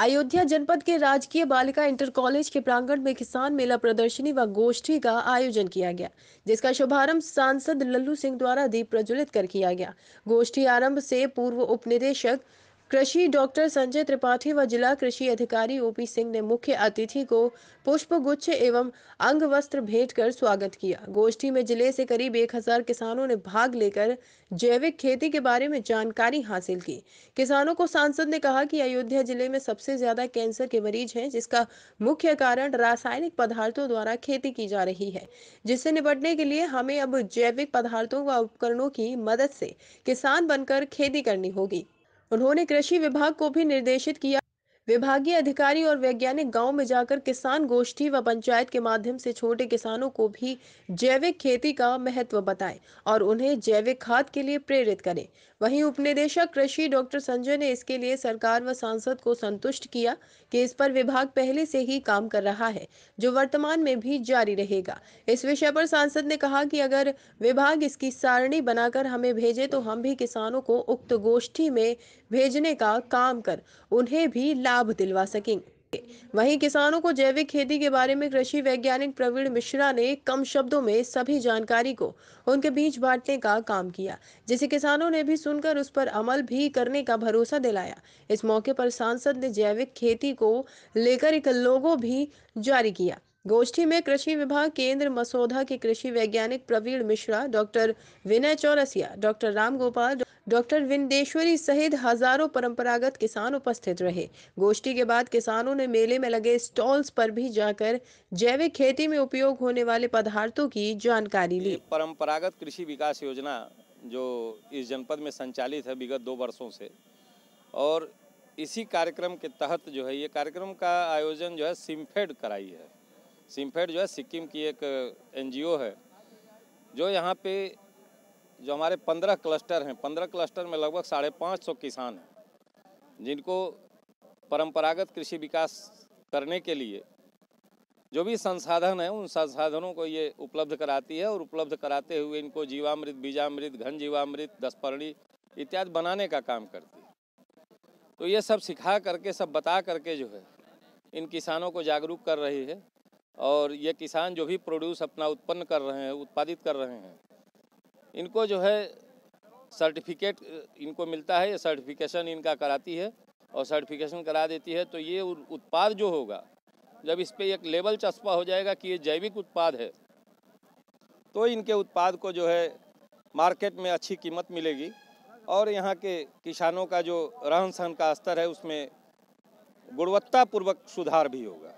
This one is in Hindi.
अयोध्या जनपद के राजकीय बालिका इंटर कॉलेज के प्रांगण में किसान मेला प्रदर्शनी व गोष्ठी का आयोजन किया गया जिसका शुभारंभ सांसद लल्लू सिंह द्वारा दीप प्रज्वलित कर किया गया गोष्ठी आरंभ से पूर्व निदेशक कृषि डॉक्टर संजय त्रिपाठी व जिला कृषि अधिकारी ओपी सिंह ने मुख्य अतिथि को पुष्प गुच्छ एवं अंग वस्त्र भेंट कर स्वागत किया गोष्ठी में जिले से करीब एक हजार किसानों ने भाग लेकर जैविक खेती के बारे में जानकारी हासिल की किसानों को सांसद ने कहा कि अयोध्या जिले में सबसे ज्यादा कैंसर के मरीज हैं जिसका मुख्य कारण रासायनिक पदार्थों द्वारा खेती की जा रही है जिससे निपटने के लिए हमें अब जैविक पदार्थों व उपकरणों की मदद से किसान बनकर खेती करनी होगी उन्होंने कृषि विभाग को भी निर्देशित किया विभागीय अधिकारी और वैज्ञानिक गांव में जाकर किसान गोष्ठी व पंचायत के माध्यम से छोटे किसानों को भी जैविक खेती का महत्व बताएं और उन्हें जैविक खाद के लिए प्रेरित करें वहीं उपनिदेशक कृषि डॉक्टर संजय ने इसके लिए सरकार व सांसद को संतुष्ट किया कि इस पर विभाग पहले से ही काम कर रहा है जो वर्तमान में भी जारी रहेगा इस विषय पर सांसद ने कहा कि अगर विभाग इसकी सारणी बनाकर हमें भेजे तो हम भी किसानों को उक्त गोष्ठी में भेजने का काम कर उन्हें भी लाभ लाभ दिलवा सकें वहीं किसानों को जैविक खेती के बारे में कृषि वैज्ञानिक प्रवीण मिश्रा ने कम शब्दों में सभी जानकारी को उनके बीच बांटने का काम किया जिसे किसानों ने भी सुनकर उस पर अमल भी करने का भरोसा दिलाया इस मौके पर सांसद ने जैविक खेती को लेकर एक लोगो भी जारी किया गोष्ठी में कृषि विभाग केंद्र मसौधा के कृषि वैज्ञानिक Praveen Mishra doctor Vinay Chaurasia doctor Ram Gopal doctor Vindeshwari सहित हजारों परंपरागत किसान उपस्थित रहे गोष्ठी के बाद किसानों ने मेले में लगे स्टॉल्स पर भी जाकर जैविक खेती में उपयोग होने वाले पदार्थों की जानकारी ली परंपरागत कृषि विकास योजना जो इस जनपद में संचालित है विगत दो वर्षों से और इसी कार्यक्रम के तहत जो है ये कार्यक्रम का आयोजन जो है सिम्फेड कराई है सिम्फेड जो है सिक्किम की एक एनजीओ है जो यहाँ पे जो हमारे पंद्रह क्लस्टर हैं पंद्रह क्लस्टर में लगभग साढ़े पाँच सौ किसान हैं जिनको परंपरागत कृषि विकास करने के लिए जो भी संसाधन है उन संसाधनों को ये उपलब्ध कराती है और उपलब्ध कराते हुए इनको जीवामृत बीजामृत घन जीवामृत दसपर्णी इत्यादि बनाने का काम करती है तो ये सब सिखा करके सब बता करके जो है इन किसानों को जागरूक कर रही है और ये किसान जो भी प्रोड्यूस अपना उत्पन्न कर रहे हैं उत्पादित कर रहे हैं इनको जो है सर्टिफिकेट इनको मिलता है ये सर्टिफिकेशन इनका कराती है और सर्टिफिकेशन करा देती है तो ये उत्पाद जो होगा जब इस पर एक लेवल चस्पा हो जाएगा कि ये जैविक उत्पाद है तो इनके उत्पाद को जो है मार्केट में अच्छी कीमत मिलेगी और यहाँ के किसानों का जो रहन सहन का स्तर है उसमें गुणवत्तापूर्वक सुधार भी होगा